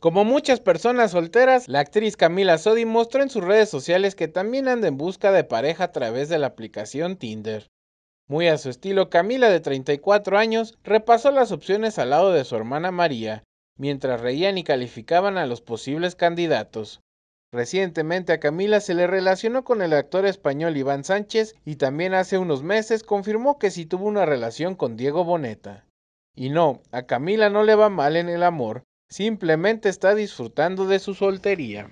Como muchas personas solteras, la actriz Camila Sodi mostró en sus redes sociales que también anda en busca de pareja a través de la aplicación Tinder. Muy a su estilo, Camila de 34 años repasó las opciones al lado de su hermana María, mientras reían y calificaban a los posibles candidatos. Recientemente a Camila se le relacionó con el actor español Iván Sánchez y también hace unos meses confirmó que sí tuvo una relación con Diego Boneta. Y no, a Camila no le va mal en el amor, Simplemente está disfrutando de su soltería.